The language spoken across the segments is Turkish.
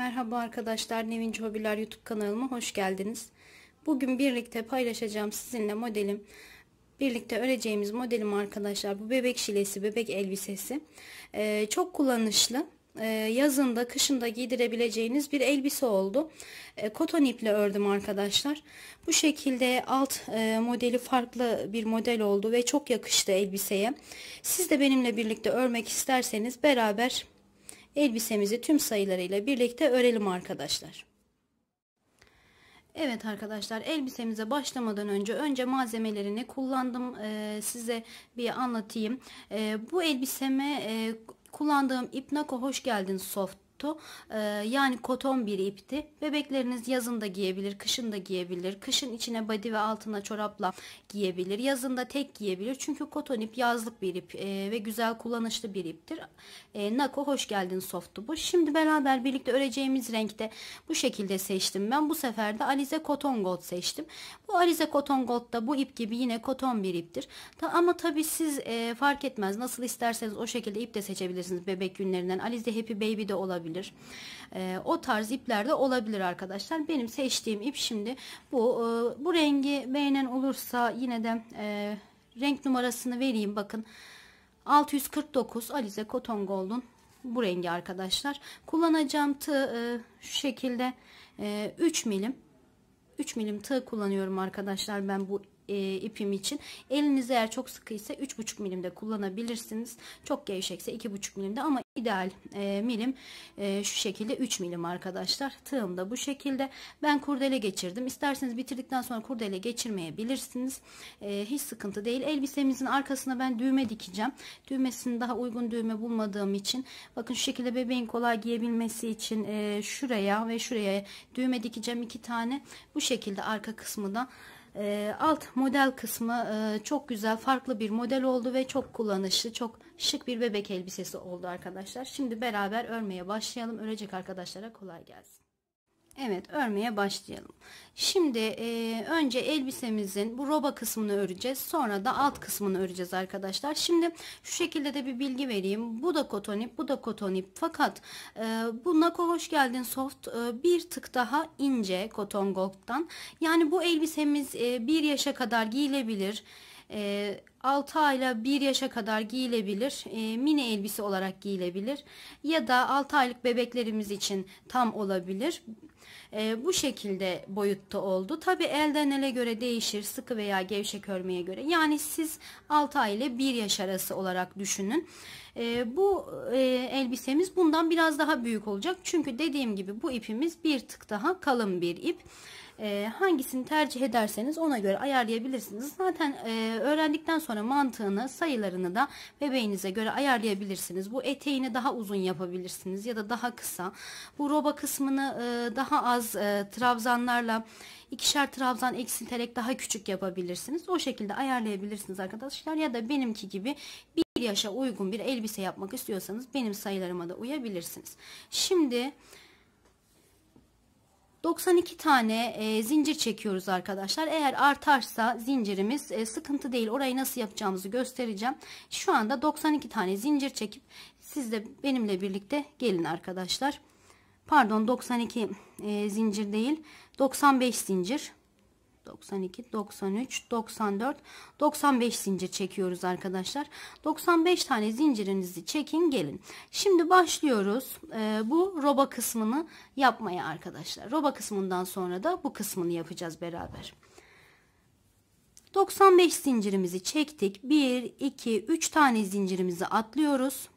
Merhaba arkadaşlar, Nevinci Hobiler YouTube kanalıma hoş geldiniz. Bugün birlikte paylaşacağım sizinle modelim. Birlikte öreceğimiz modelim arkadaşlar bu bebek şilesi, bebek elbisesi. Ee, çok kullanışlı. Ee, yazında, kışında giydirebileceğiniz bir elbise oldu. Ee, koton iple ördüm arkadaşlar. Bu şekilde alt e, modeli farklı bir model oldu ve çok yakıştı elbiseye. Siz de benimle birlikte örmek isterseniz beraber elbisemizi tüm sayılarıyla birlikte örelim arkadaşlar. Evet arkadaşlar elbisemize başlamadan önce önce malzemelerini kullandım ee, size bir anlatayım. Ee, bu elbiseme e, kullandığım İpnako hoş geldin soft yoktu. Ee, yani koton bir ipti. Bebekleriniz yazın da giyebilir, kışın da giyebilir. Kışın içine body ve altına çorapla giyebilir. Yazın da tek giyebilir. Çünkü koton ip yazlık bir ip e, ve güzel kullanışlı bir iptir. E, Nako hoş geldin softu bu. Şimdi beraber birlikte öreceğimiz renkte bu şekilde seçtim ben. Bu sefer de Alize Koton Gold seçtim. Bu Alize Koton Gold da bu ip gibi yine koton bir iptir. Ta, ama tabii siz e, fark etmez. Nasıl isterseniz o şekilde ip de seçebilirsiniz bebek günlerinden. Alize Happy Baby de olabilir olabilir. E, o tarz ipler de olabilir arkadaşlar. Benim seçtiğim ip şimdi bu. E, bu rengi beğenen olursa yine de e, renk numarasını vereyim bakın. 649 Alize Koton Gold'un bu rengi arkadaşlar. Kullanacağım tığ e, şu şekilde e, 3 milim. 3 milim tığ kullanıyorum arkadaşlar ben bu e, ipim için. Eliniz eğer çok sıkıysa 3,5 milimde kullanabilirsiniz. Çok gevşekse 2,5 milimde ama ideal e, milim e, şu şekilde 3 milim arkadaşlar. Tığım da bu şekilde. Ben kurdele geçirdim. İsterseniz bitirdikten sonra kurdele geçirmeyebilirsiniz. E, hiç sıkıntı değil. Elbisemizin arkasına ben düğme dikeceğim. Düğmesini daha uygun düğme bulmadığım için bakın şu şekilde bebeğin kolay giyebilmesi için e, şuraya ve şuraya düğme dikeceğim iki tane. Bu şekilde arka kısmı da ee, alt model kısmı e, çok güzel farklı bir model oldu ve çok kullanışlı çok şık bir bebek elbisesi oldu arkadaşlar. Şimdi beraber örmeye başlayalım. Örecek arkadaşlara kolay gelsin. Evet örmeye başlayalım. Şimdi e, önce elbisemizin bu roba kısmını öreceğiz. Sonra da alt kısmını öreceğiz arkadaşlar. Şimdi şu şekilde de bir bilgi vereyim. Bu da kotonip bu da kotonip. Fakat e, bu Nako Hoş Geldin Soft e, bir tık daha ince koton gold'dan. Yani bu elbisemiz e, bir yaşa kadar giyilebilir. E, 6 ayla 1 yaşa kadar giyilebilir. E, mini elbise olarak giyilebilir. Ya da 6 aylık bebeklerimiz için tam olabilir. E, bu şekilde boyutta oldu. Tabi elden ele göre değişir sıkı veya gevşek örmeye göre. Yani siz 6 ay ile 1 yaş arası olarak düşünün. E, bu e, elbisemiz bundan biraz daha büyük olacak. Çünkü dediğim gibi bu ipimiz bir tık daha kalın bir ip e, hangisini tercih ederseniz ona göre ayarlayabilirsiniz. Zaten e, öğrendikten sonra mantığını sayılarını da bebeğinize göre ayarlayabilirsiniz. Bu eteğini daha uzun yapabilirsiniz ya da daha kısa. Bu roba kısmını e, daha az e, trabzanlarla ikişer trabzan eksilterek daha küçük yapabilirsiniz. O şekilde ayarlayabilirsiniz arkadaşlar ya da benimki gibi bir yaşa uygun bir elbise yapmak istiyorsanız benim sayılarıma da uyabilirsiniz. Şimdi 92 tane e, zincir çekiyoruz arkadaşlar. Eğer artarsa zincirimiz e, sıkıntı değil. Orayı nasıl yapacağımızı göstereceğim. Şu anda 92 tane zincir çekip siz de benimle birlikte gelin arkadaşlar. Pardon 92 e, zincir değil. 95 zincir. 92, 93, 94, 95 zincir çekiyoruz arkadaşlar. 95 tane zincirinizi çekin gelin. Şimdi başlıyoruz e, bu roba kısmını yapmaya arkadaşlar. Roba kısmından sonra da bu kısmını yapacağız beraber. 95 zincirimizi çektik. 1, 2, 3 tane zincirimizi atlıyoruz.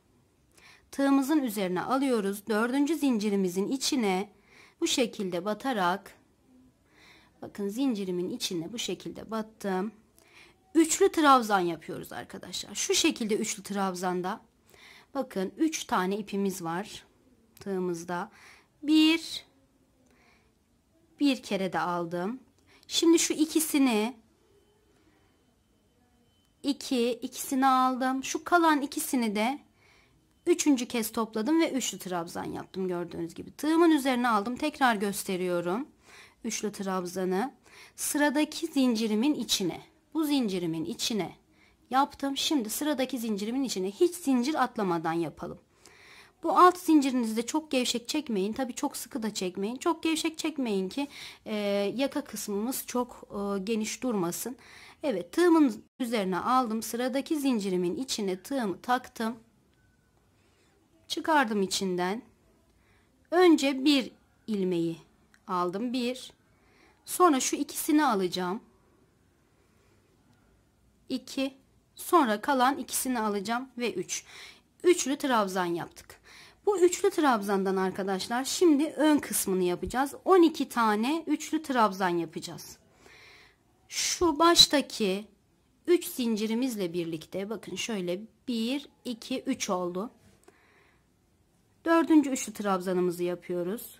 Tığımızın üzerine alıyoruz. 4. zincirimizin içine bu şekilde batarak Bakın zincirimin içine bu şekilde battım. Üçlü trabzan yapıyoruz arkadaşlar. Şu şekilde üçlü trabzanda bakın 3 tane ipimiz var tığımızda. Bir bir kere de aldım. Şimdi şu ikisini iki, ikisini aldım. Şu kalan ikisini de üçüncü kez topladım ve üçlü trabzan yaptım gördüğünüz gibi. Tığımın üzerine aldım. Tekrar gösteriyorum üçlü trabzanı sıradaki zincirimin içine bu zincirimin içine yaptım. Şimdi sıradaki zincirimin içine hiç zincir atlamadan yapalım. Bu alt zincirinizde çok gevşek çekmeyin. Tabi çok sıkı da çekmeyin. Çok gevşek çekmeyin ki e, yaka kısmımız çok e, geniş durmasın. Evet tığımın üzerine aldım. Sıradaki zincirimin içine tığımı taktım. Çıkardım içinden. Önce bir ilmeği aldım bir. sonra şu ikisini alacağım 2 sonra kalan ikisini alacağım ve üç. üçlü trabzan yaptık bu üçlü trabzandan arkadaşlar şimdi ön kısmını yapacağız 12 tane üçlü trabzan yapacağız şu baştaki 3 zincirimizle birlikte bakın şöyle 1 2 3 oldu dördüncü üçlü trabzanımızı yapıyoruz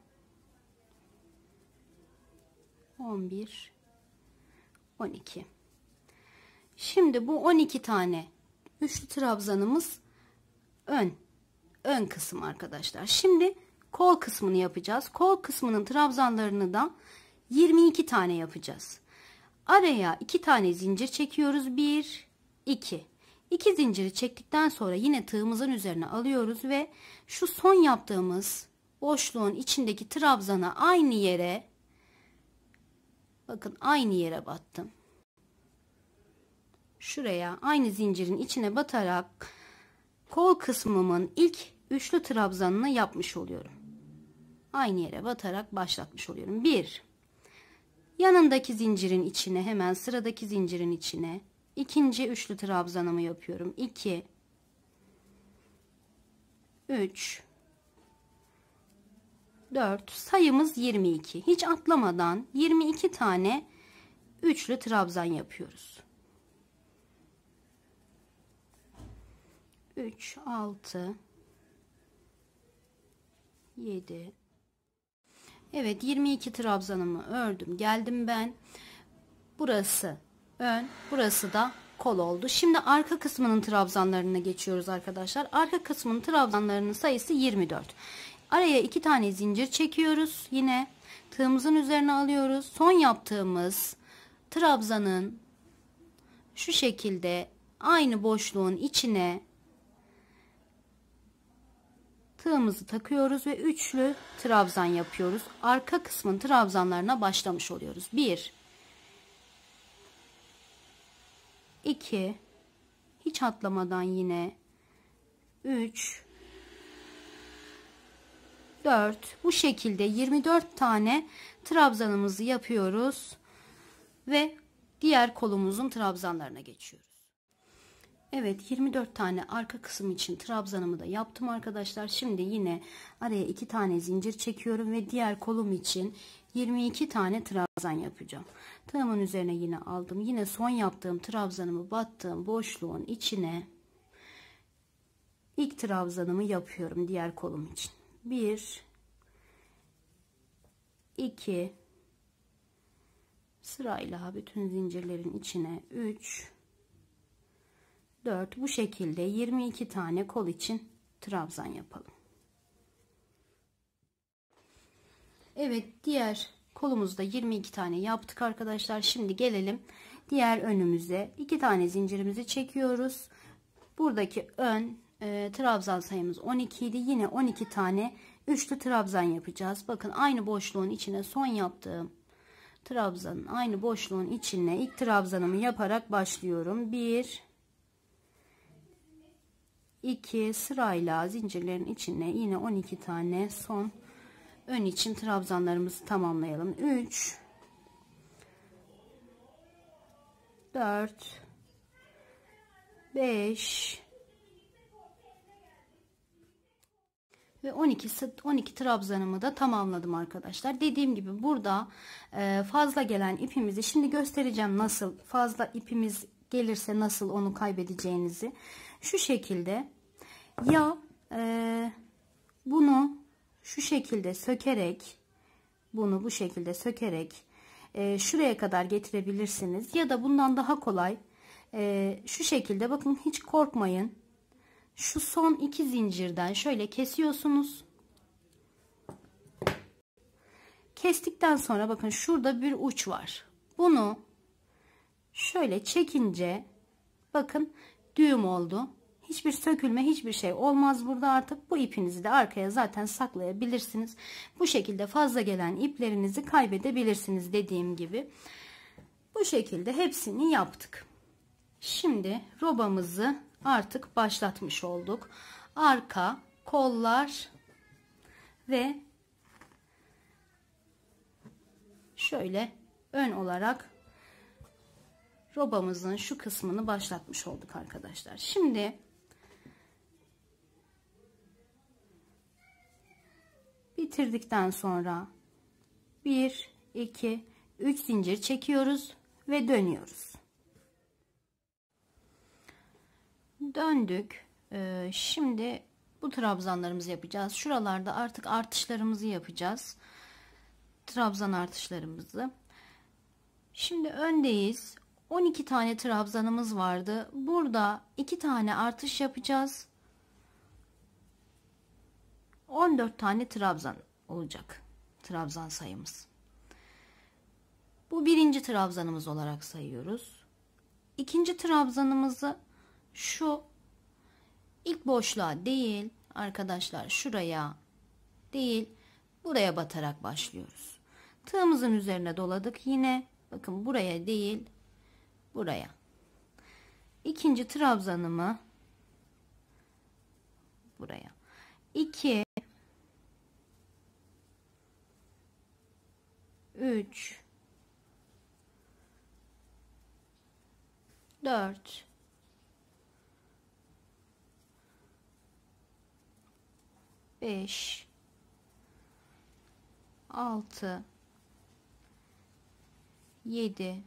11 12 şimdi bu 12 tane üçlü trabzanımız ön ön kısım arkadaşlar şimdi kol kısmını yapacağız kol kısmının trabzanlarını da 22 tane yapacağız araya 2 tane zincir çekiyoruz 1 2 2 zinciri çektikten sonra yine tığımızın üzerine alıyoruz ve şu son yaptığımız boşluğun içindeki trabzana aynı yere Bakın aynı yere battım. Şuraya aynı zincirin içine batarak kol kısmımın ilk üçlü trabzanını yapmış oluyorum. Aynı yere batarak başlatmış oluyorum. Bir. Yanındaki zincirin içine hemen sıradaki zincirin içine ikinci üçlü trabzanımı yapıyorum. 2 Üç. 4 sayımız 22 hiç atlamadan 22 tane üçlü trabzan yapıyoruz 3 6 7 Evet 22 trabzanımı ördüm geldim ben burası ön burası da kol oldu şimdi arka kısmının trabzanlarına geçiyoruz arkadaşlar arka kısmının trabzanlarının sayısı 24 Araya iki tane zincir çekiyoruz. Yine tığımızın üzerine alıyoruz. Son yaptığımız trabzanın şu şekilde aynı boşluğun içine tığımızı takıyoruz ve üçlü trabzan yapıyoruz. Arka kısmın trabzanlarına başlamış oluyoruz. 1 2 hiç atlamadan yine 3 4 bu şekilde 24 tane trabzanımızı yapıyoruz ve diğer kolumuzun trabzanlarına geçiyoruz. Evet 24 tane arka kısım için trabzanımı da yaptım arkadaşlar. Şimdi yine araya 2 tane zincir çekiyorum ve diğer kolum için 22 tane trabzan yapacağım. Tığımın üzerine yine aldım. Yine son yaptığım trabzanımı battığım boşluğun içine ilk trabzanımı yapıyorum diğer kolum için. 1 2 sırayla bütün zincirlerin içine 3 4 bu şekilde 22 tane kol için trabzan yapalım. Evet diğer kolumuzda 22 tane yaptık arkadaşlar. Şimdi gelelim diğer önümüze. 2 tane zincirimizi çekiyoruz. Buradaki ön e, trabzan sayımız 12 idi. Yine 12 tane üçlü trabzan yapacağız. Bakın aynı boşluğun içine son yaptığım trabzanın aynı boşluğun içine ilk trabzanımı yaparak başlıyorum. 1 2 sırayla zincirlerin içine yine 12 tane son ön için trabzanlarımızı tamamlayalım. 3 4 5 ve 12 12 trabzanımı da tamamladım arkadaşlar. Dediğim gibi burada e, fazla gelen ipimizi şimdi göstereceğim nasıl fazla ipimiz gelirse nasıl onu kaybedeceğinizi. Şu şekilde ya e, bunu şu şekilde sökerek bunu bu şekilde sökerek e, şuraya kadar getirebilirsiniz ya da bundan daha kolay şu şekilde bakın hiç korkmayın şu son iki zincirden şöyle kesiyorsunuz. Kestikten sonra bakın şurada bir uç var. Bunu şöyle çekince bakın düğüm oldu. Hiçbir sökülme hiçbir şey olmaz burada artık bu ipinizi de arkaya zaten saklayabilirsiniz. Bu şekilde fazla gelen iplerinizi kaybedebilirsiniz dediğim gibi. Bu şekilde hepsini yaptık. Şimdi robamızı artık başlatmış olduk. Arka, kollar ve şöyle ön olarak robamızın şu kısmını başlatmış olduk arkadaşlar. Şimdi bitirdikten sonra 1 2 3 zincir çekiyoruz ve dönüyoruz. döndük ee, şimdi bu trabzanlarımızı yapacağız şuralarda artık artışlarımızı yapacağız trabzan artışlarımızı şimdi öndeyiz 12 tane trabzanımız vardı burada iki tane artış yapacağız 14 tane trabzan olacak trabzan sayımız bu birinci trabzanımız olarak sayıyoruz İkinci trabzanımızı şu ilk boşluğa değil arkadaşlar şuraya değil buraya batarak başlıyoruz. Tığımızın üzerine doladık yine bakın buraya değil buraya. İkinci trabzanımı buraya. 2 3 4 5 6 7 8 9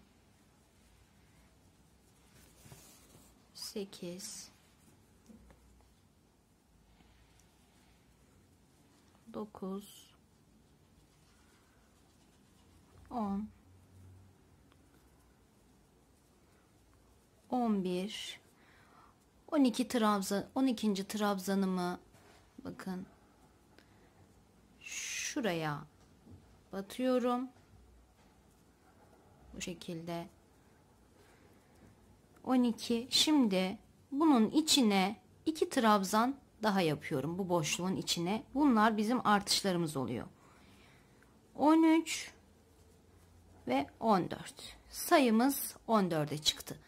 10 11 12 trabzan 12. trabzanımı bakın şuraya batıyorum. Bu şekilde. 12. Şimdi bunun içine iki trabzan daha yapıyorum bu boşluğun içine. Bunlar bizim artışlarımız oluyor. 13 ve 14. Sayımız 14'e çıktı.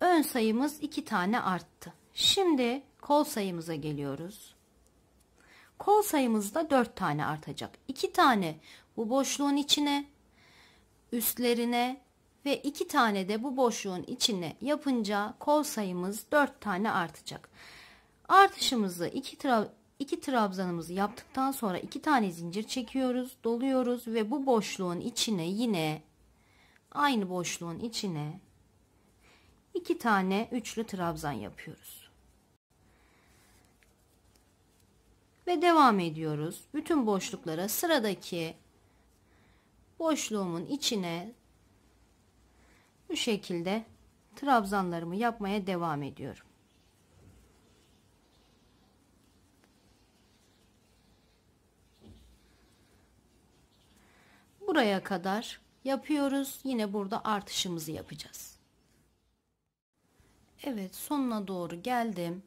Ön sayımız 2 tane arttı. Şimdi kol sayımıza geliyoruz. Kol sayımız da 4 tane artacak. 2 tane bu boşluğun içine, üstlerine ve 2 tane de bu boşluğun içine yapınca kol sayımız 4 tane artacak. Artışımızı 2 trabzan İki trabzanımızı yaptıktan sonra iki tane zincir çekiyoruz, doluyoruz ve bu boşluğun içine yine aynı boşluğun içine iki tane üçlü trabzan yapıyoruz. ve devam ediyoruz. Bütün boşluklara sıradaki boşluğumun içine bu şekilde trabzanlarımı yapmaya devam ediyorum. Buraya kadar yapıyoruz. Yine burada artışımızı yapacağız. Evet sonuna doğru geldim.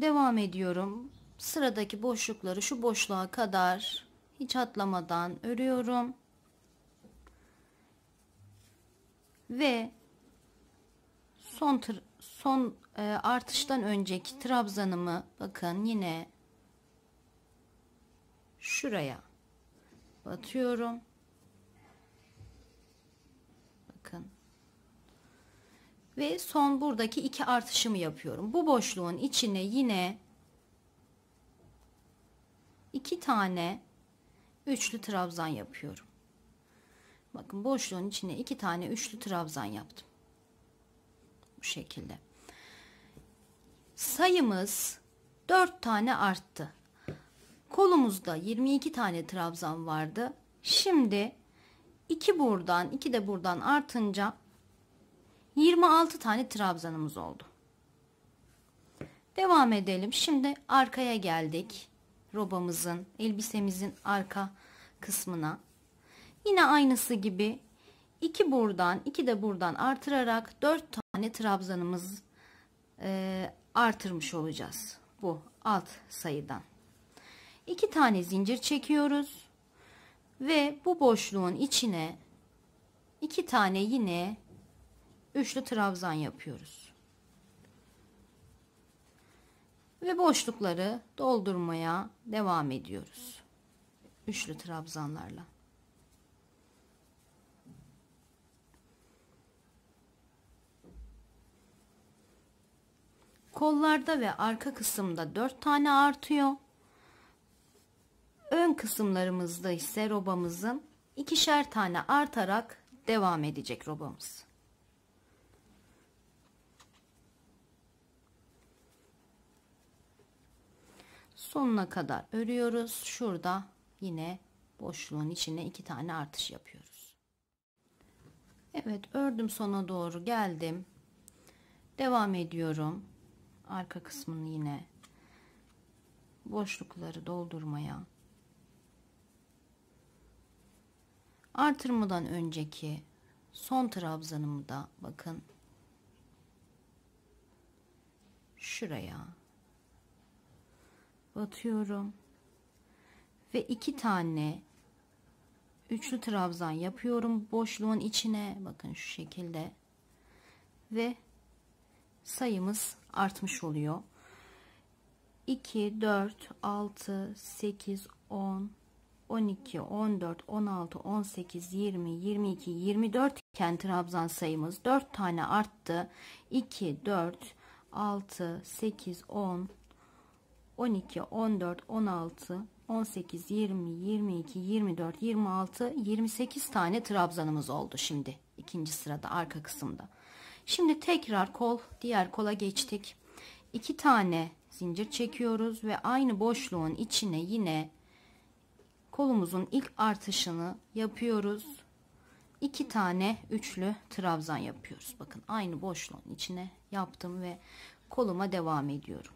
Devam ediyorum sıradaki boşlukları şu boşluğa kadar hiç atlamadan örüyorum. Ve son son e, artıştan önceki trabzanımı bakın yine şuraya batıyorum. Bakın. Ve son buradaki iki artışımı yapıyorum. Bu boşluğun içine yine iki tane üçlü trabzan yapıyorum. Bakın boşluğun içine iki tane üçlü trabzan yaptım. Bu şekilde. Sayımız 4 tane arttı. Kolumuzda 22 tane trabzan vardı. Şimdi 2 buradan 2 de buradan artınca 26 tane trabzanımız oldu. Devam edelim. Şimdi arkaya geldik robamızın, elbisemizin arka kısmına. Yine aynısı gibi iki buradan iki de buradan artırarak dört tane trabzanımız e, artırmış olacağız. Bu alt sayıdan. iki tane zincir çekiyoruz. Ve bu boşluğun içine iki tane yine üçlü trabzan yapıyoruz. ve boşlukları doldurmaya devam ediyoruz. Üçlü trabzanlarla. Kollarda ve arka kısımda 4 tane artıyor. Ön kısımlarımızda ise robamızın ikişer tane artarak devam edecek robamız. sonuna kadar örüyoruz. Şurada yine boşluğun içine iki tane artış yapıyoruz. Evet ördüm sona doğru geldim. Devam ediyorum. Arka kısmını yine boşlukları doldurmaya. Artırmadan önceki son trabzanımı da bakın şuraya batıyorum ve iki tane üçlü trabzan yapıyorum boşluğun içine bakın şu şekilde ve sayımız artmış oluyor 2 4 6 8 10 12 14 16 18 20 22 24 iken trabzan sayımız 4 tane arttı 2 4 6 8 10 12, 14, 16, 18, 20, 22, 24, 26, 28 tane trabzanımız oldu şimdi. ikinci sırada arka kısımda. Şimdi tekrar kol diğer kola geçtik. 2 tane zincir çekiyoruz ve aynı boşluğun içine yine kolumuzun ilk artışını yapıyoruz. 2 tane üçlü trabzan yapıyoruz. Bakın aynı boşluğun içine yaptım ve koluma devam ediyorum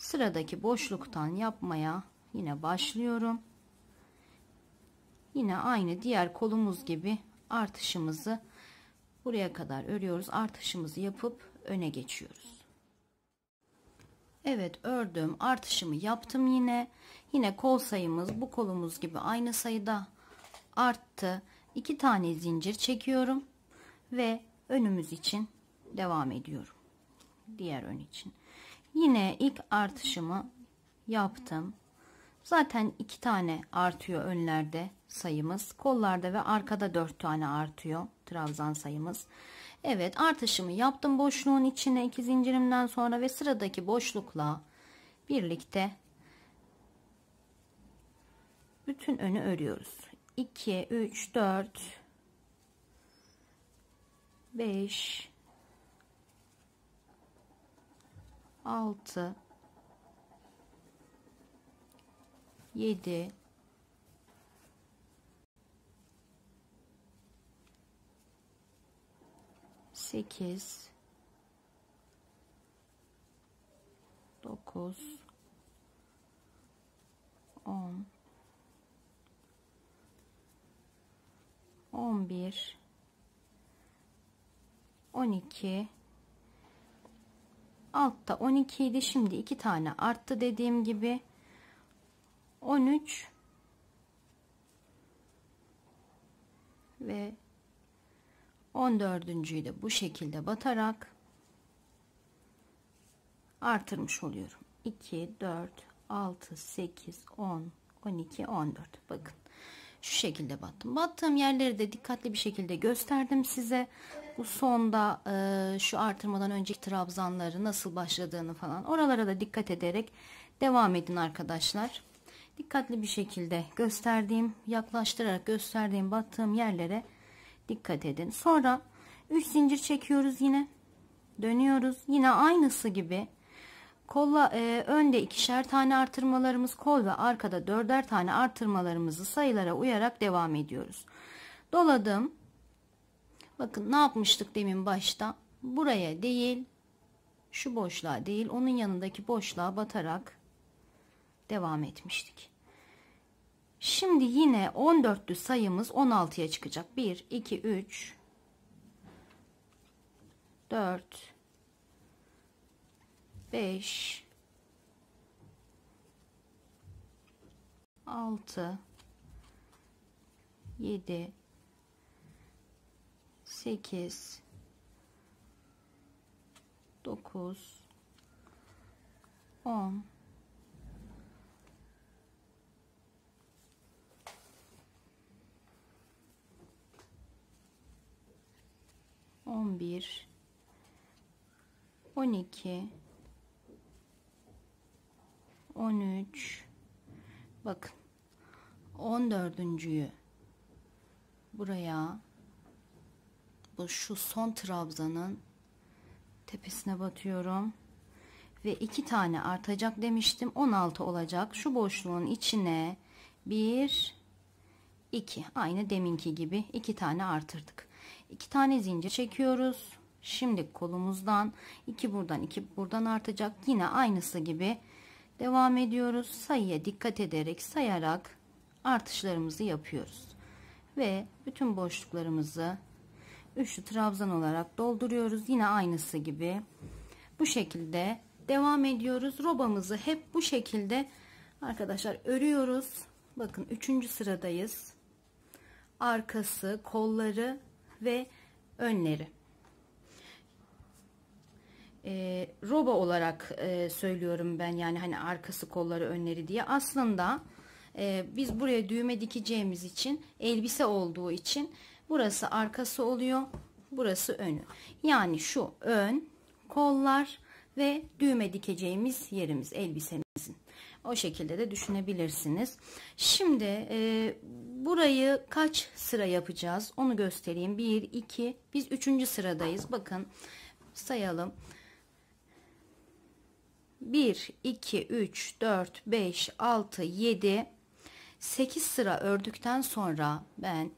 sıradaki boşluktan yapmaya yine başlıyorum yine aynı diğer kolumuz gibi artışımızı buraya kadar örüyoruz artışımızı yapıp öne geçiyoruz Evet ördüm artışımı yaptım yine yine kol sayımız bu kolumuz gibi aynı sayıda arttı iki tane zincir çekiyorum ve önümüz için devam ediyorum diğer ön için Yine ilk artışımı yaptım. Zaten iki tane artıyor önlerde sayımız. Kollarda ve arkada dört tane artıyor trabzan sayımız. Evet artışımı yaptım boşluğun içine iki zincirimden sonra ve sıradaki boşlukla birlikte bütün önü örüyoruz. 2, 3, 4, 5, 6 7 8 9 10 11 12 altta 12 idi şimdi iki tane arttı dediğim gibi 13 ve 14.'yü de bu şekilde batarak artırmış oluyorum. 2 4 6 8 10 12 14 bakın şu şekilde battım. Battığım yerleri de dikkatli bir şekilde gösterdim size. Bu sonda e, şu artırmadan önceki trabzanları nasıl başladığını falan oralara da dikkat ederek devam edin arkadaşlar. Dikkatli bir şekilde gösterdiğim, yaklaştırarak gösterdiğim battığım yerlere dikkat edin. Sonra 3 zincir çekiyoruz yine. Dönüyoruz. Yine aynısı gibi Kolla e, önde ikişer tane artırmalarımız, kol ve arkada dörder tane artırmalarımızı sayılara uyarak devam ediyoruz. Doladım. Bakın ne yapmıştık demin başta? Buraya değil, şu boşluğa değil, onun yanındaki boşluğa batarak devam etmiştik. Şimdi yine 14'lü sayımız 16'ya çıkacak. 1, 2, 3, 4, 5 6 7 8 9 10 11 12 13 bakın 14.yü buraya bu şu son trabzanın tepesine batıyorum ve iki tane artacak demiştim 16 olacak şu boşluğun içine 1 2 aynı deminki gibi iki tane artırdık iki tane zincir çekiyoruz şimdi kolumuzdan iki buradan iki buradan artacak yine aynısı gibi devam ediyoruz. Sayıya dikkat ederek sayarak artışlarımızı yapıyoruz. Ve bütün boşluklarımızı üçlü trabzan olarak dolduruyoruz. Yine aynısı gibi. Bu şekilde devam ediyoruz. Robamızı hep bu şekilde arkadaşlar örüyoruz. Bakın üçüncü sıradayız. Arkası, kolları ve önleri e, roba olarak e, söylüyorum ben yani hani arkası kolları önleri diye aslında e, biz buraya düğme dikeceğimiz için elbise olduğu için burası arkası oluyor burası önü yani şu ön kollar ve düğme dikeceğimiz yerimiz elbisemizin o şekilde de düşünebilirsiniz şimdi e, burayı kaç sıra yapacağız onu göstereyim 1 2 biz 3. sıradayız bakın sayalım 1, 2, 3, 4, 5, 6, 7, 8 sıra ördükten sonra ben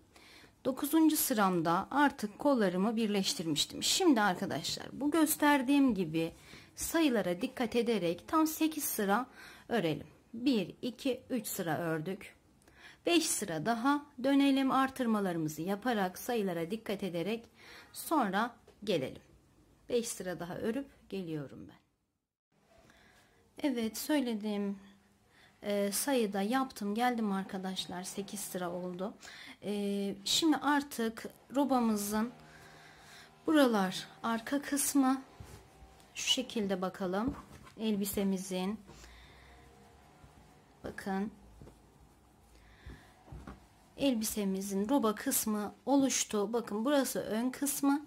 9. sıramda artık kollarımı birleştirmiştim. Şimdi arkadaşlar bu gösterdiğim gibi sayılara dikkat ederek tam 8 sıra örelim. 1, 2, 3 sıra ördük. 5 sıra daha dönelim artırmalarımızı yaparak sayılara dikkat ederek sonra gelelim. 5 sıra daha örüp geliyorum ben. Evet söylediğim e, sayıda yaptım geldim arkadaşlar 8 sıra oldu. E, şimdi artık robamızın buralar arka kısmı şu şekilde bakalım elbisemizin bakın elbisemizin roba kısmı oluştu. Bakın burası ön kısmı.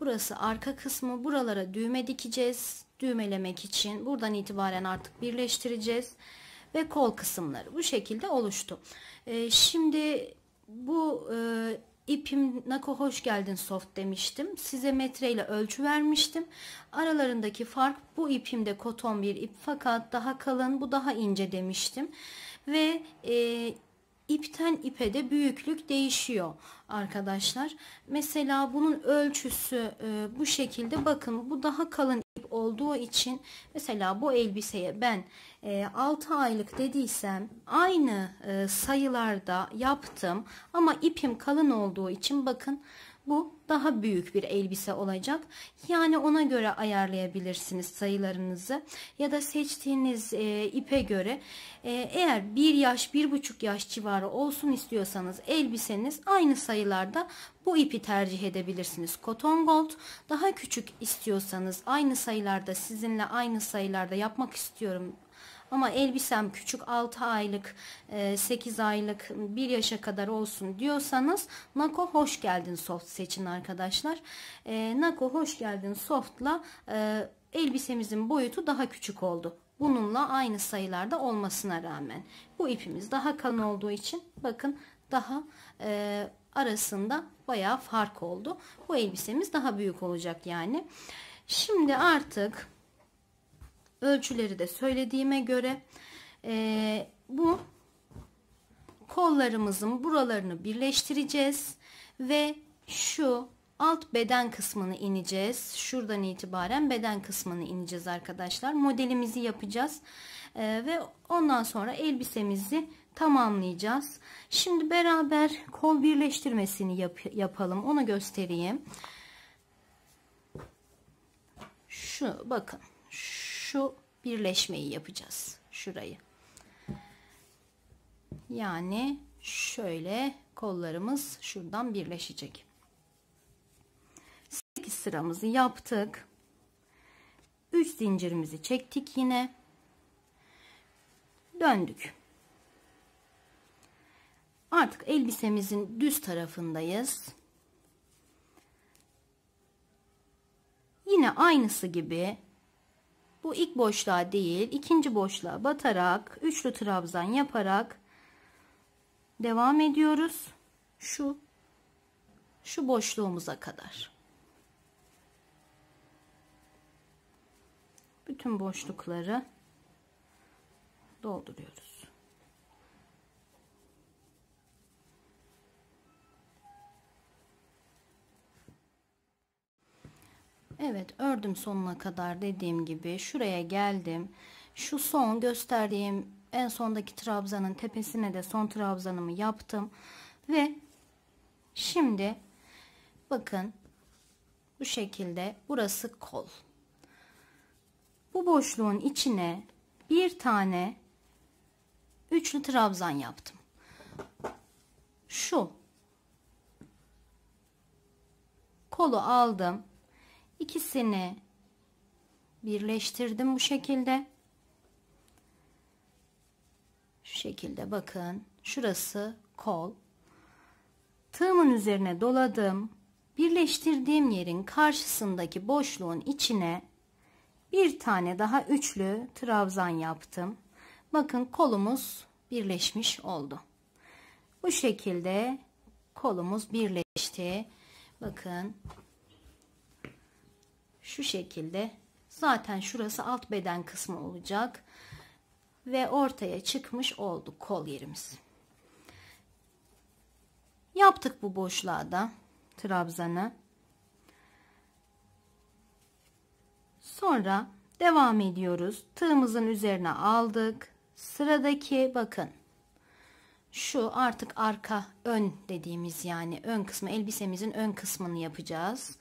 Burası arka kısmı. Buralara düğme dikeceğiz düğmelemek için buradan itibaren artık birleştireceğiz ve kol kısımları bu şekilde oluştu. Ee, şimdi bu e, ipim Nako hoş geldin soft demiştim. Size metreyle ölçü vermiştim. Aralarındaki fark bu ipimde koton bir ip fakat daha kalın bu daha ince demiştim. Ve e, ipten ipe de büyüklük değişiyor arkadaşlar. Mesela bunun ölçüsü e, bu şekilde bakın bu daha kalın ip olduğu için mesela bu elbiseye ben e, 6 aylık dediysem aynı e, sayılarda yaptım ama ipim kalın olduğu için bakın bu daha büyük bir elbise olacak. Yani ona göre ayarlayabilirsiniz sayılarınızı. Ya da seçtiğiniz e, ipe göre e, eğer 1 yaş 1,5 yaş civarı olsun istiyorsanız elbiseniz aynı sayılarda bu ipi tercih edebilirsiniz. Koton gold daha küçük istiyorsanız aynı sayılarda sizinle aynı sayılarda yapmak istiyorum ama elbisem küçük 6 aylık, 8 e, aylık, 1 yaşa kadar olsun diyorsanız Nako hoş geldin soft seçin arkadaşlar. E, Nako hoş geldin softla e, elbisemizin boyutu daha küçük oldu. Bununla aynı sayılarda olmasına rağmen bu ipimiz daha kalın olduğu için bakın daha e, arasında bayağı fark oldu. Bu elbisemiz daha büyük olacak yani. Şimdi artık Ölçüleri de söylediğime göre e, bu kollarımızın buralarını birleştireceğiz ve şu alt beden kısmını ineceğiz. Şuradan itibaren beden kısmını ineceğiz arkadaşlar. Modelimizi yapacağız ee, ve ondan sonra elbisemizi tamamlayacağız. Şimdi beraber kol birleştirmesini yap yapalım. Onu göstereyim. Şu bakın şu birleşmeyi yapacağız. Şurayı. Yani şöyle kollarımız şuradan birleşecek. 8 sıramızı yaptık. 3 zincirimizi çektik yine. Döndük. Artık elbisemizin düz tarafındayız. Yine aynısı gibi bu ilk boşluğa değil ikinci boşluğa batarak üçlü trabzan yaparak devam ediyoruz. Şu şu boşluğumuza kadar. Bütün boşlukları dolduruyoruz. Evet ördüm sonuna kadar dediğim gibi şuraya geldim. Şu son gösterdiğim en sondaki trabzanın tepesine de son trabzanımı yaptım. Ve şimdi bakın bu şekilde burası kol. Bu boşluğun içine bir tane üçlü trabzan yaptım. Şu kolu aldım ikisini birleştirdim bu şekilde. Şu şekilde bakın. Şurası kol. Tığımın üzerine doladım. Birleştirdiğim yerin karşısındaki boşluğun içine bir tane daha üçlü trabzan yaptım. Bakın kolumuz birleşmiş oldu. Bu şekilde kolumuz birleşti. Bakın şu şekilde zaten şurası alt beden kısmı olacak ve ortaya çıkmış oldu kol yerimiz yaptık bu boşluğa da trabzanı sonra devam ediyoruz tığımızın üzerine aldık sıradaki bakın şu artık arka ön dediğimiz yani ön kısmı elbisemizin ön kısmını yapacağız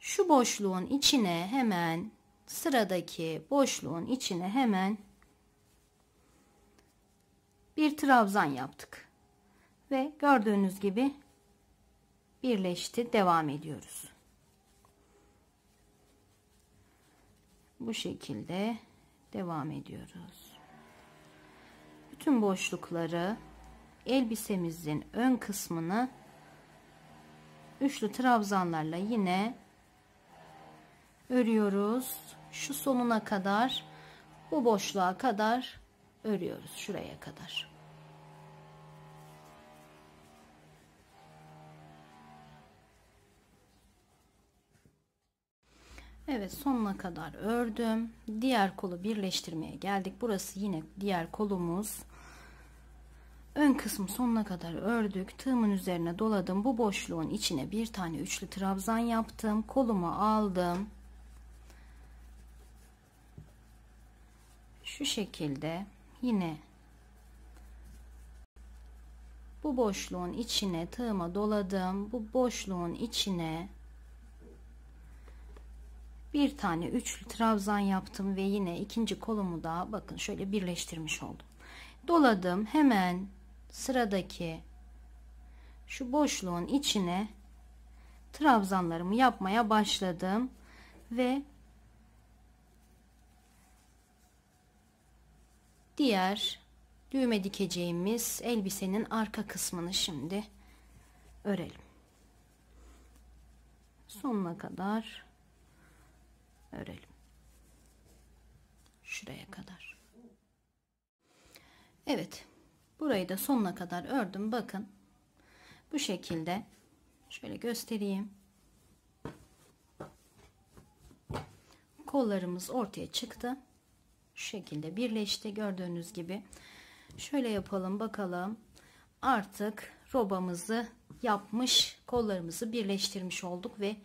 şu boşluğun içine hemen sıradaki boşluğun içine hemen bir trabzan yaptık. Ve gördüğünüz gibi birleşti. Devam ediyoruz. Bu şekilde devam ediyoruz. Bütün boşlukları elbisemizin ön kısmını üçlü trabzanlarla yine örüyoruz. Şu sonuna kadar bu boşluğa kadar örüyoruz. Şuraya kadar. Evet sonuna kadar ördüm. Diğer kolu birleştirmeye geldik. Burası yine diğer kolumuz. Ön kısmı sonuna kadar ördük. Tığımın üzerine doladım. Bu boşluğun içine bir tane üçlü trabzan yaptım. Kolumu aldım. şu şekilde yine bu boşluğun içine tığıma doladım. Bu boşluğun içine bir tane üçlü trabzan yaptım ve yine ikinci kolumu da bakın şöyle birleştirmiş oldum. Doladım hemen sıradaki şu boşluğun içine trabzanlarımı yapmaya başladım ve diğer düğme dikeceğimiz elbisenin arka kısmını şimdi örelim. Sonuna kadar örelim. Şuraya kadar. Evet. Burayı da sonuna kadar ördüm. Bakın. Bu şekilde şöyle göstereyim. Kollarımız ortaya çıktı şu şekilde birleşti gördüğünüz gibi şöyle yapalım bakalım artık robamızı yapmış kollarımızı birleştirmiş olduk ve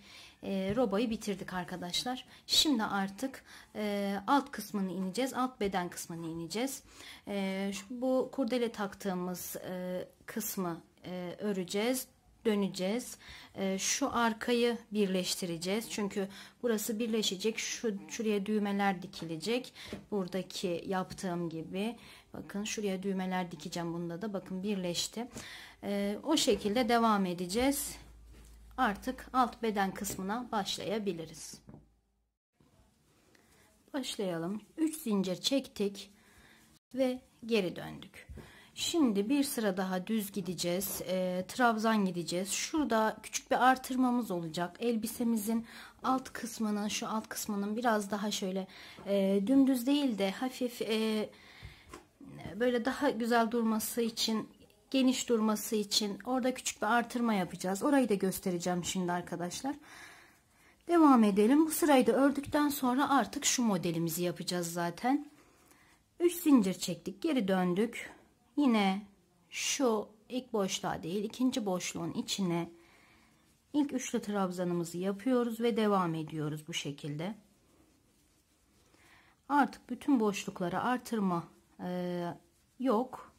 e, robayı bitirdik arkadaşlar şimdi artık e, alt kısmını ineceğiz alt beden kısmını ineceğiz e, şu, bu kurdele taktığımız e, kısmı e, öreceğiz döneceğiz. Ee, şu arkayı birleştireceğiz. Çünkü burası birleşecek. Şu şuraya düğmeler dikilecek. Buradaki yaptığım gibi. Bakın şuraya düğmeler dikeceğim bunda da. Bakın birleşti. Ee, o şekilde devam edeceğiz. Artık alt beden kısmına başlayabiliriz. Başlayalım. 3 zincir çektik ve geri döndük. Şimdi bir sıra daha düz gideceğiz. E, trabzan gideceğiz. Şurada küçük bir artırmamız olacak. Elbisemizin alt kısmının şu alt kısmının biraz daha şöyle e, dümdüz değil de hafif e, böyle daha güzel durması için geniş durması için orada küçük bir artırma yapacağız. Orayı da göstereceğim şimdi arkadaşlar. Devam edelim. Bu sırayı da ördükten sonra artık şu modelimizi yapacağız zaten. 3 zincir çektik. Geri döndük. Yine şu ilk boşluğa değil ikinci boşluğun içine ilk üçlü trabzanımızı yapıyoruz ve devam ediyoruz bu şekilde. Artık bütün boşluklara artırma e, yok.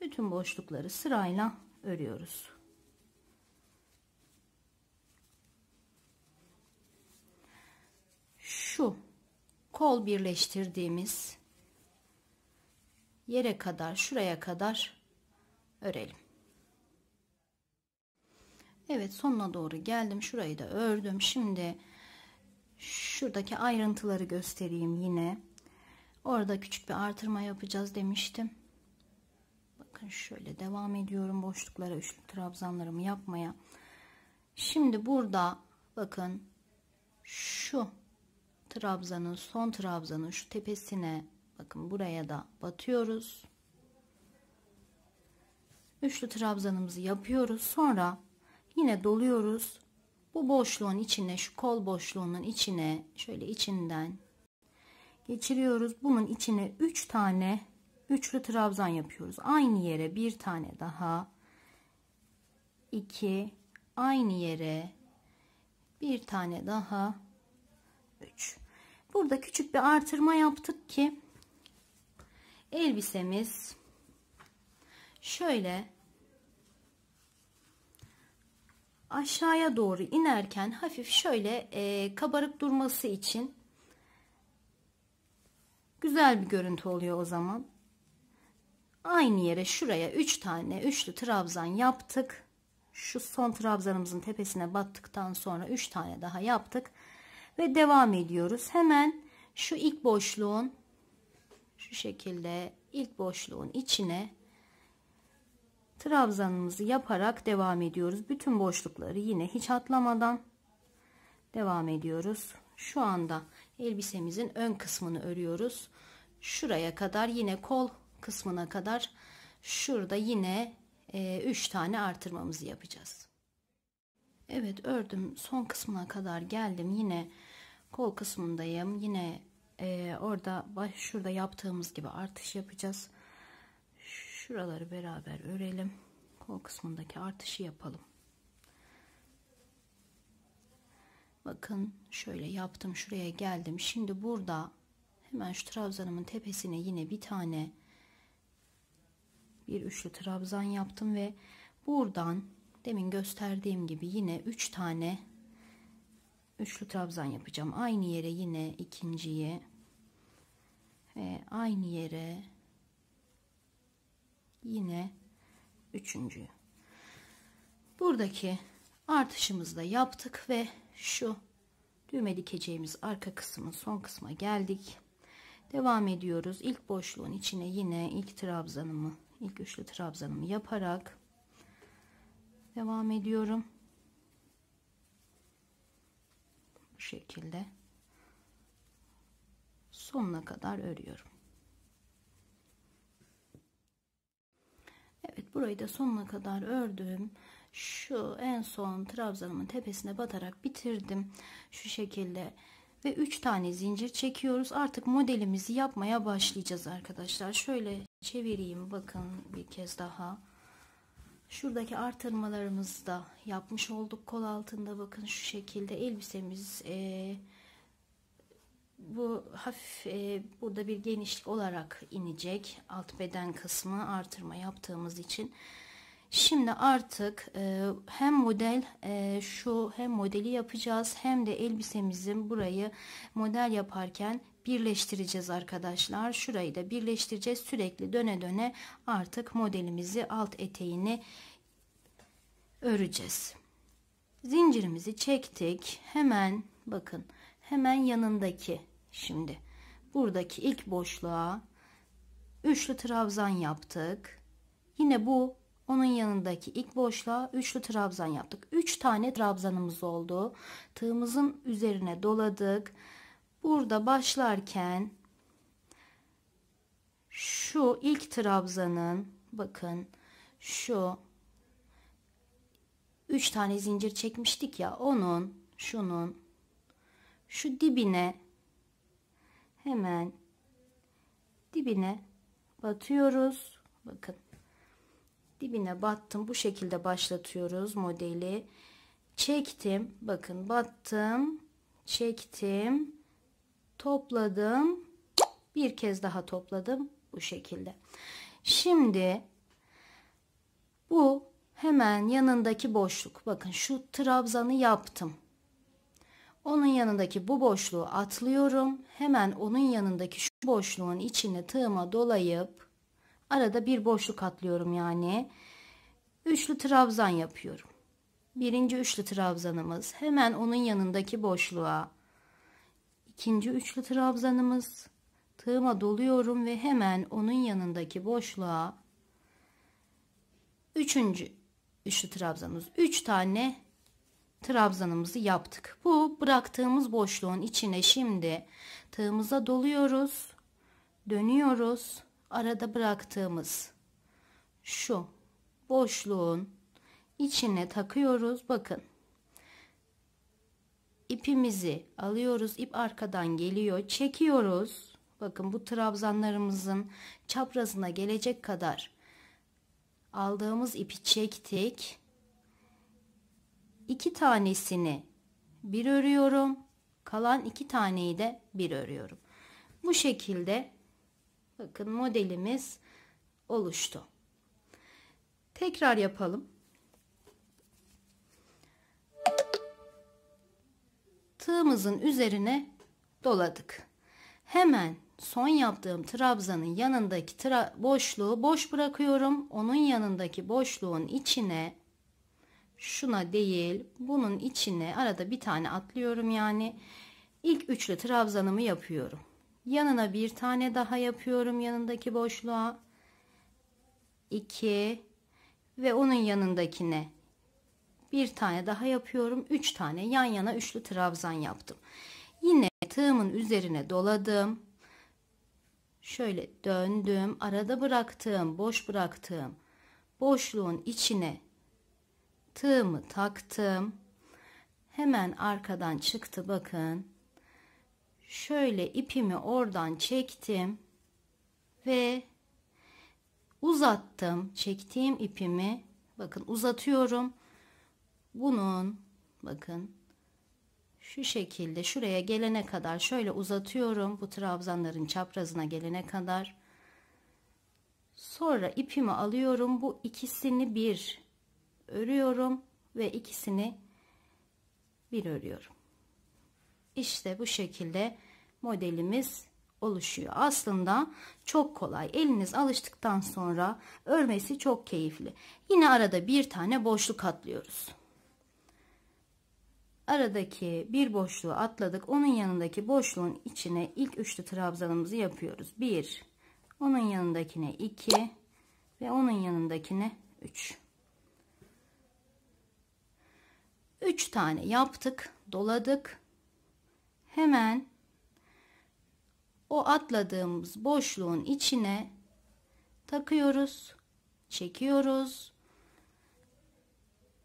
Bütün boşlukları sırayla örüyoruz. Şu kol birleştirdiğimiz yere kadar şuraya kadar örelim. Evet sonuna doğru geldim. Şurayı da ördüm. Şimdi şuradaki ayrıntıları göstereyim yine. Orada küçük bir artırma yapacağız demiştim. Bakın şöyle devam ediyorum boşluklara üçlü trabzanlarımı yapmaya. Şimdi burada bakın şu trabzanın son trabzanın şu tepesine Bakın buraya da batıyoruz. Üçlü trabzanımızı yapıyoruz. Sonra yine doluyoruz. Bu boşluğun içine şu kol boşluğunun içine şöyle içinden geçiriyoruz. Bunun içine 3 tane üçlü trabzan yapıyoruz. Aynı yere bir tane daha 2 aynı yere bir tane daha 3 burada küçük bir artırma yaptık ki elbisemiz şöyle aşağıya doğru inerken hafif şöyle e, kabarık durması için güzel bir görüntü oluyor o zaman. Aynı yere şuraya 3 üç tane üçlü trabzan yaptık. Şu son trabzanımızın tepesine battıktan sonra 3 tane daha yaptık. Ve devam ediyoruz. Hemen şu ilk boşluğun şu şekilde ilk boşluğun içine trabzanımızı yaparak devam ediyoruz. Bütün boşlukları yine hiç atlamadan devam ediyoruz. Şu anda elbisemizin ön kısmını örüyoruz. Şuraya kadar yine kol kısmına kadar şurada yine 3 e, tane artırmamızı yapacağız. Evet ördüm son kısmına kadar geldim. Yine kol kısmındayım. Yine e, orada baş, şurada yaptığımız gibi artış yapacağız. Şuraları beraber örelim. Kol kısmındaki artışı yapalım. Bakın şöyle yaptım şuraya geldim. Şimdi burada hemen şu trabzanımın tepesine yine bir tane bir üçlü trabzan yaptım ve buradan demin gösterdiğim gibi yine üç tane üçlü trabzan yapacağım. Aynı yere yine ikinciyi ve aynı yere yine üçüncüyü. Buradaki artışımızı da yaptık ve şu düğme dikeceğimiz arka kısmın son kısma geldik. Devam ediyoruz. İlk boşluğun içine yine ilk trabzanımı, ilk üçlü trabzanımı yaparak devam ediyorum. şekilde sonuna kadar örüyorum. Evet burayı da sonuna kadar ördüm. Şu en son trabzanımın tepesine batarak bitirdim. Şu şekilde ve 3 tane zincir çekiyoruz. Artık modelimizi yapmaya başlayacağız arkadaşlar. Şöyle çevireyim bakın bir kez daha. Şuradaki artırmalarımızı da yapmış olduk. Kol altında bakın şu şekilde elbisemiz e, bu hafif e, burada bir genişlik olarak inecek. Alt beden kısmı artırma yaptığımız için. Şimdi artık e, hem model e, şu hem modeli yapacağız hem de elbisemizin burayı model yaparken birleştireceğiz arkadaşlar. Şurayı da birleştireceğiz. Sürekli döne döne artık modelimizi alt eteğini öreceğiz. Zincirimizi çektik. Hemen bakın hemen yanındaki şimdi buradaki ilk boşluğa üçlü trabzan yaptık. Yine bu onun yanındaki ilk boşluğa üçlü trabzan yaptık. Üç tane trabzanımız oldu. Tığımızın üzerine doladık. Burada başlarken şu ilk trabzanın bakın şu üç tane zincir çekmiştik ya onun şunun şu dibine hemen dibine batıyoruz bakın dibine battım bu şekilde başlatıyoruz modeli çektim bakın battım çektim topladım bir kez daha topladım bu şekilde şimdi bu hemen yanındaki boşluk bakın şu trabzanı yaptım onun yanındaki bu boşluğu atlıyorum hemen onun yanındaki şu boşluğun içine tığıma dolayıp Arada bir boşluk atlıyorum yani. Üçlü trabzan yapıyorum. Birinci üçlü trabzanımız hemen onun yanındaki boşluğa. İkinci üçlü trabzanımız tığıma doluyorum ve hemen onun yanındaki boşluğa üçüncü üçlü trabzanımız. Üç tane trabzanımızı yaptık. Bu bıraktığımız boşluğun içine şimdi tığımıza doluyoruz. Dönüyoruz arada bıraktığımız şu boşluğun içine takıyoruz. Bakın ipimizi alıyoruz. ip arkadan geliyor. Çekiyoruz. Bakın bu trabzanlarımızın çaprazına gelecek kadar aldığımız ipi çektik. İki tanesini bir örüyorum. Kalan iki taneyi de bir örüyorum. Bu şekilde Bakın modelimiz oluştu. Tekrar yapalım. Tığımızın üzerine doladık. Hemen son yaptığım trabzanın yanındaki tra boşluğu boş bırakıyorum. Onun yanındaki boşluğun içine şuna değil bunun içine arada bir tane atlıyorum yani. ilk üçlü trabzanımı yapıyorum yanına bir tane daha yapıyorum yanındaki boşluğa 2 ve onun yanındakine bir tane daha yapıyorum 3 tane yan yana üçlü trabzan yaptım yine tığımın üzerine doladım şöyle döndüm arada bıraktığım boş bıraktığım boşluğun içine tığımı taktım hemen arkadan çıktı bakın şöyle ipimi oradan çektim ve uzattım çektiğim ipimi bakın uzatıyorum bunun bakın şu şekilde şuraya gelene kadar şöyle uzatıyorum bu trabzanların çaprazına gelene kadar sonra ipimi alıyorum bu ikisini bir örüyorum ve ikisini bir örüyorum işte bu şekilde modelimiz oluşuyor. Aslında çok kolay. Eliniz alıştıktan sonra örmesi çok keyifli. Yine arada bir tane boşluk atlıyoruz. Aradaki bir boşluğu atladık. Onun yanındaki boşluğun içine ilk üçlü trabzanımızı yapıyoruz. Bir, onun yanındakine iki ve onun yanındakine üç. Üç tane yaptık, doladık hemen o atladığımız boşluğun içine takıyoruz, çekiyoruz.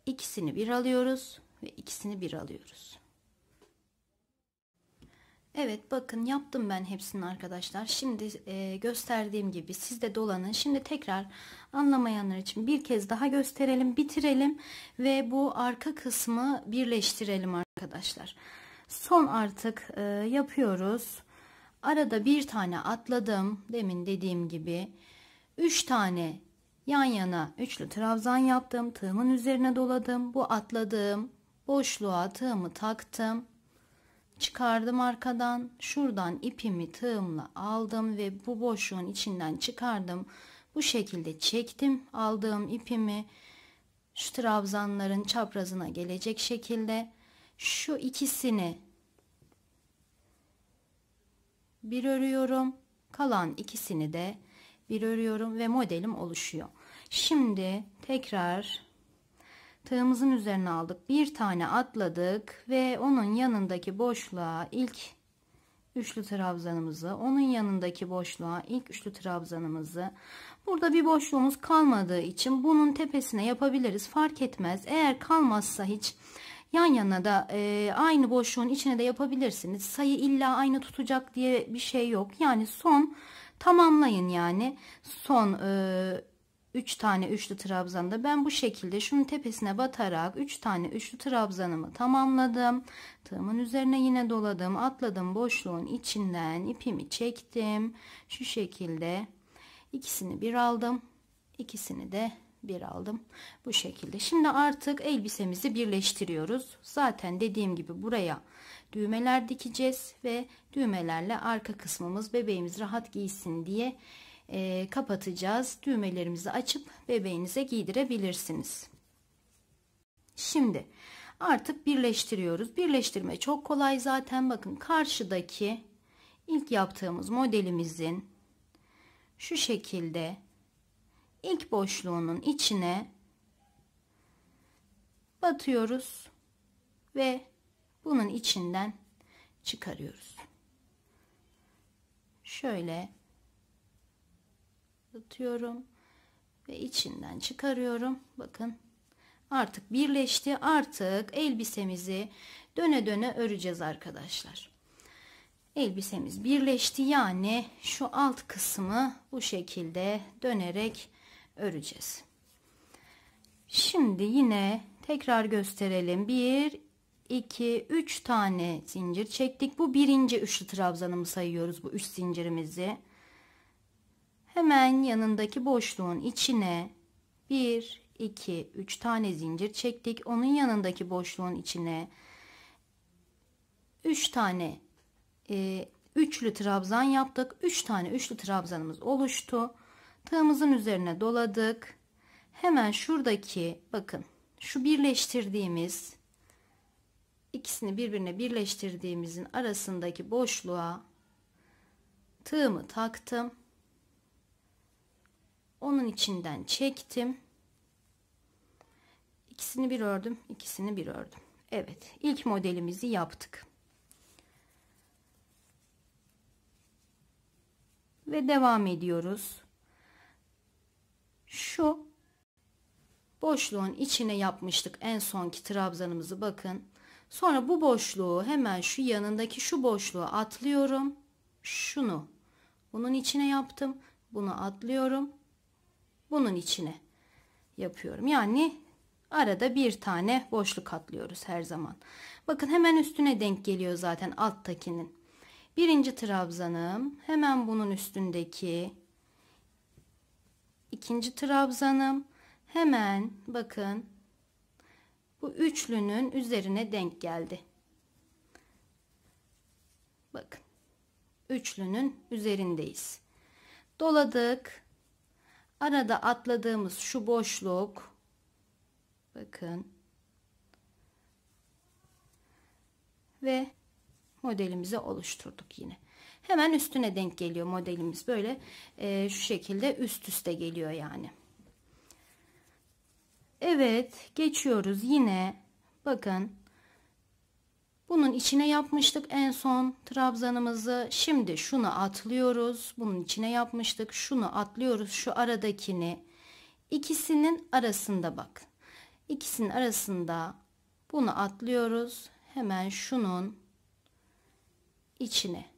ikisini bir alıyoruz ve ikisini bir alıyoruz. Evet bakın yaptım ben hepsini arkadaşlar. Şimdi e, gösterdiğim gibi siz de dolanın. Şimdi tekrar anlamayanlar için bir kez daha gösterelim, bitirelim ve bu arka kısmı birleştirelim arkadaşlar son artık e, yapıyoruz arada bir tane atladım demin dediğim gibi 3 tane yan yana üçlü trabzan yaptım tığımın üzerine doladım bu atladığım boşluğa tığımı taktım çıkardım arkadan şuradan ipimi tığımla aldım ve bu boşluğun içinden çıkardım bu şekilde çektim aldığım ipimi şu trabzanların çaprazına gelecek şekilde şu ikisini bir örüyorum. Kalan ikisini de bir örüyorum ve modelim oluşuyor. Şimdi tekrar tığımızın üzerine aldık. Bir tane atladık ve onun yanındaki boşluğa ilk üçlü trabzanımızı, onun yanındaki boşluğa ilk üçlü trabzanımızı. Burada bir boşluğumuz kalmadığı için bunun tepesine yapabiliriz. Fark etmez. Eğer kalmazsa hiç Yan yana da e, aynı boşluğun içine de yapabilirsiniz. Sayı illa aynı tutacak diye bir şey yok. Yani son tamamlayın yani. Son e, 3 tane üçlü trabzanda ben bu şekilde şunun tepesine batarak 3 tane üçlü trabzanımı tamamladım. Tığımın üzerine yine doladım. Atladım boşluğun içinden ipimi çektim. Şu şekilde ikisini bir aldım. ikisini de bir aldım bu şekilde şimdi artık elbisemizi birleştiriyoruz zaten dediğim gibi buraya düğmeler dikeceğiz ve düğmelerle arka kısmımız bebeğimiz rahat giysin diye e, kapatacağız düğmelerimizi açıp bebeğinize giydirebilirsiniz şimdi artık birleştiriyoruz birleştirme çok kolay zaten bakın karşıdaki ilk yaptığımız modelimizin şu şekilde ilk boşluğunun içine batıyoruz ve bunun içinden çıkarıyoruz. Şöyle batıyorum ve içinden çıkarıyorum. Bakın artık birleşti. Artık elbisemizi döne döne öreceğiz arkadaşlar. Elbisemiz birleşti yani şu alt kısmı bu şekilde dönerek öreceğiz. Şimdi yine tekrar gösterelim. 1 2 3 tane zincir çektik. Bu birinci üçlü trabzanımı sayıyoruz bu üç zincirimizi. Hemen yanındaki boşluğun içine 1 2 3 tane zincir çektik. Onun yanındaki boşluğun içine 3 tane e, üçlü trabzan yaptık. 3 üç tane üçlü trabzanımız oluştu. Tığımızın üzerine doladık. Hemen şuradaki bakın şu birleştirdiğimiz ikisini birbirine birleştirdiğimizin arasındaki boşluğa tığımı taktım. Onun içinden çektim. İkisini bir ördüm, ikisini bir ördüm. Evet, ilk modelimizi yaptık. Ve devam ediyoruz. Şu boşluğun içine yapmıştık en sonki trabzanımızı bakın. Sonra bu boşluğu hemen şu yanındaki şu boşluğu atlıyorum. Şunu bunun içine yaptım. Bunu atlıyorum. Bunun içine yapıyorum. Yani arada bir tane boşluk atlıyoruz her zaman. Bakın hemen üstüne denk geliyor zaten alttakinin. Birinci trabzanım hemen bunun üstündeki ikinci trabzanım. Hemen bakın bu üçlünün üzerine denk geldi. Bakın üçlünün üzerindeyiz. Doladık. Arada atladığımız şu boşluk. Bakın. Ve modelimizi oluşturduk yine hemen üstüne denk geliyor modelimiz. Böyle e, şu şekilde üst üste geliyor yani. Evet geçiyoruz yine bakın bunun içine yapmıştık en son trabzanımızı. Şimdi şunu atlıyoruz. Bunun içine yapmıştık. Şunu atlıyoruz. Şu aradakini. ikisinin arasında bak. İkisinin arasında bunu atlıyoruz. Hemen şunun içine.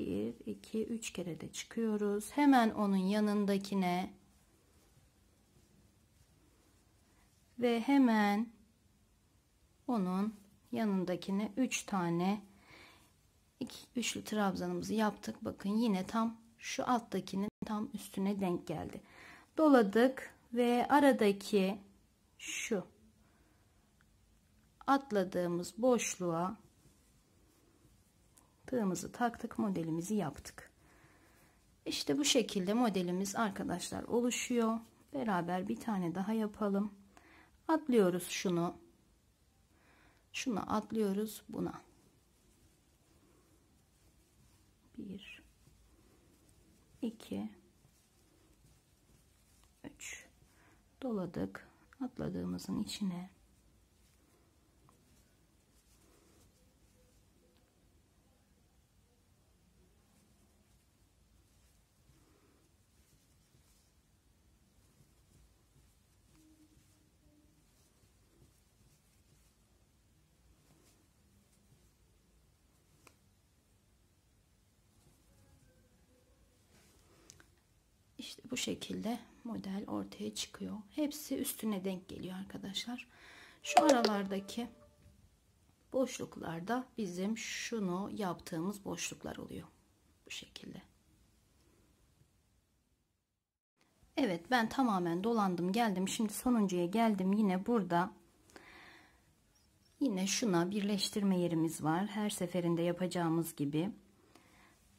1, 2, 3 kere de çıkıyoruz. Hemen onun yanındakine ve hemen onun yanındakine 3 tane iki, üçlü trabzanımızı yaptık. Bakın yine tam şu alttakinin tam üstüne denk geldi. Doladık ve aradaki şu atladığımız boşluğa tığımızı taktık modelimizi yaptık işte bu şekilde modelimiz arkadaşlar oluşuyor beraber bir tane daha yapalım atlıyoruz şunu şunu atlıyoruz buna bir iki üç doladık atladığımızın içine İşte bu şekilde model ortaya çıkıyor. Hepsi üstüne denk geliyor arkadaşlar. Şu aralardaki boşluklarda bizim şunu yaptığımız boşluklar oluyor. Bu şekilde. Evet ben tamamen dolandım geldim. Şimdi sonuncuya geldim. Yine burada yine şuna birleştirme yerimiz var. Her seferinde yapacağımız gibi.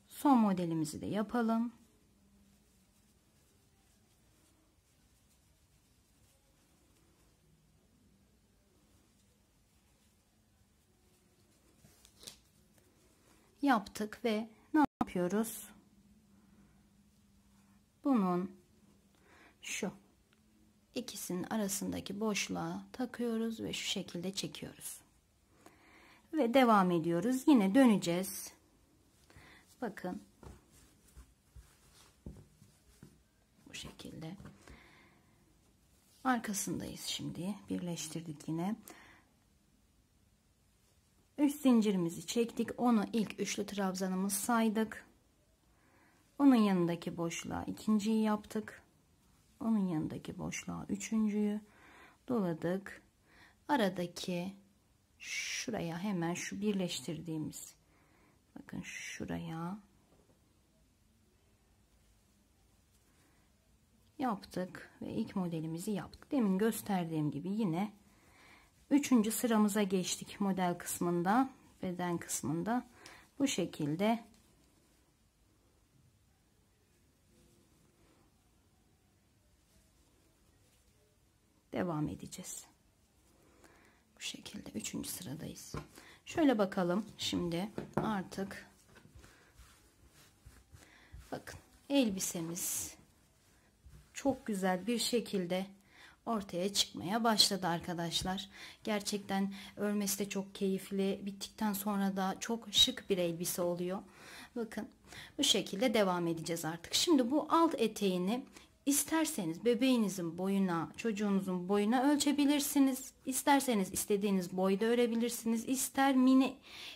Son modelimizi de yapalım. yaptık ve ne yapıyoruz? Bunun şu ikisinin arasındaki boşluğa takıyoruz ve şu şekilde çekiyoruz. Ve devam ediyoruz. Yine döneceğiz. Bakın. Bu şekilde. Arkasındayız şimdi. Birleştirdik yine. 3 zincirimizi çektik. Onu ilk üçlü trabzanımız saydık. Onun yanındaki boşluğa ikinciyi yaptık. Onun yanındaki boşluğa üçüncüyü doladık. Aradaki şuraya hemen şu birleştirdiğimiz bakın şuraya yaptık ve ilk modelimizi yaptık. Demin gösterdiğim gibi yine Üçüncü sıramıza geçtik model kısmında, beden kısmında. Bu şekilde devam edeceğiz. Bu şekilde üçüncü sıradayız. Şöyle bakalım şimdi artık bakın elbisemiz çok güzel bir şekilde ortaya çıkmaya başladı arkadaşlar. Gerçekten örmesi de çok keyifli. Bittikten sonra da çok şık bir elbise oluyor. Bakın bu şekilde devam edeceğiz artık. Şimdi bu alt eteğini isterseniz bebeğinizin boyuna, çocuğunuzun boyuna ölçebilirsiniz. İsterseniz istediğiniz boyda örebilirsiniz. İster mini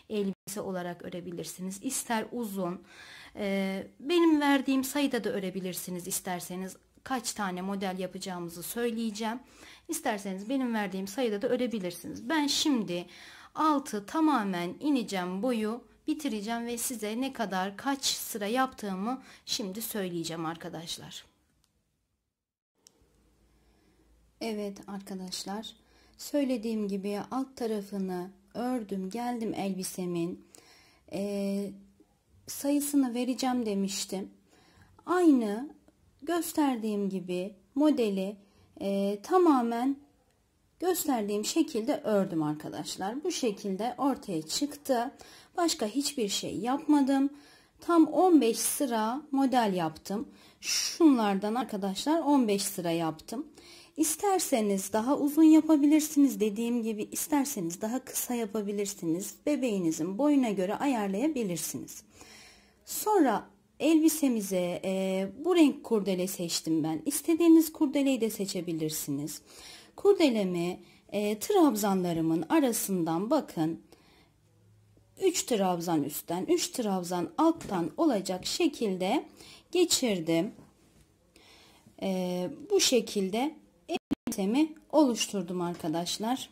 elbise olarak örebilirsiniz. İster uzun. Ee, benim verdiğim sayıda da örebilirsiniz isterseniz kaç tane model yapacağımızı söyleyeceğim. İsterseniz benim verdiğim sayıda da örebilirsiniz. Ben şimdi altı tamamen ineceğim boyu bitireceğim ve size ne kadar kaç sıra yaptığımı şimdi söyleyeceğim arkadaşlar. Evet arkadaşlar söylediğim gibi alt tarafını ördüm geldim elbisemin e, sayısını vereceğim demiştim. Aynı gösterdiğim gibi modeli e, tamamen gösterdiğim şekilde ördüm arkadaşlar. Bu şekilde ortaya çıktı. Başka hiçbir şey yapmadım. Tam 15 sıra model yaptım. Şunlardan arkadaşlar 15 sıra yaptım. İsterseniz daha uzun yapabilirsiniz dediğim gibi isterseniz daha kısa yapabilirsiniz. Bebeğinizin boyuna göre ayarlayabilirsiniz. Sonra elbisemize e, bu renk kurdele seçtim ben. İstediğiniz kurdeleyi de seçebilirsiniz. Kurdelemi e, trabzanlarımın arasından bakın. 3 trabzan üstten 3 trabzan alttan olacak şekilde geçirdim. E, bu şekilde elbisemi oluşturdum arkadaşlar.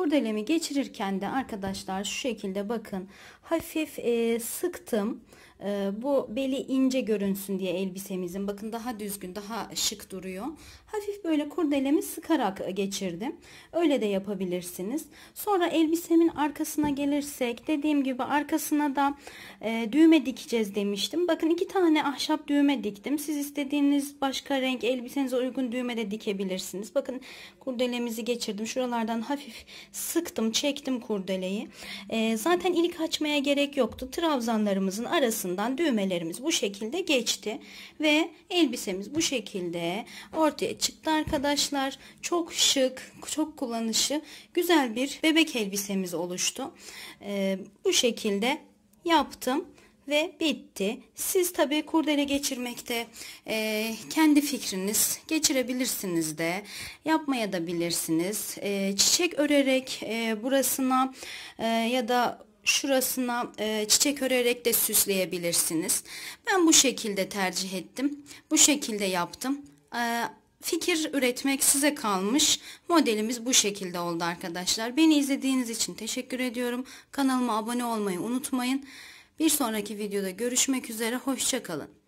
Kurdelemi geçirirken de arkadaşlar şu şekilde bakın hafif e, sıktım. Ee, bu beli ince görünsün diye elbisemizin. Bakın daha düzgün, daha şık duruyor. Hafif böyle kurdelemi sıkarak geçirdim. Öyle de yapabilirsiniz. Sonra elbisemin arkasına gelirsek dediğim gibi arkasına da e, düğme dikeceğiz demiştim. Bakın iki tane ahşap düğme diktim. Siz istediğiniz başka renk elbisenize uygun düğme de dikebilirsiniz. Bakın kurdelemizi geçirdim. Şuralardan hafif sıktım, çektim kurdeleyi. E, zaten ilk açmaya gerek yoktu. Trabzanlarımızın arasına altından düğmelerimiz bu şekilde geçti ve elbisemiz bu şekilde ortaya çıktı arkadaşlar. Çok şık, çok kullanışı güzel bir bebek elbisemiz oluştu. Ee, bu şekilde yaptım ve bitti. Siz tabi kurdele geçirmekte e, kendi fikriniz geçirebilirsiniz de yapmaya da bilirsiniz. E, çiçek örerek e, burasına e, ya da şurasına e, çiçek örerek de süsleyebilirsiniz. Ben bu şekilde tercih ettim. Bu şekilde yaptım. E, fikir üretmek size kalmış. Modelimiz bu şekilde oldu arkadaşlar. Beni izlediğiniz için teşekkür ediyorum. Kanalıma abone olmayı unutmayın. Bir sonraki videoda görüşmek üzere. Hoşçakalın.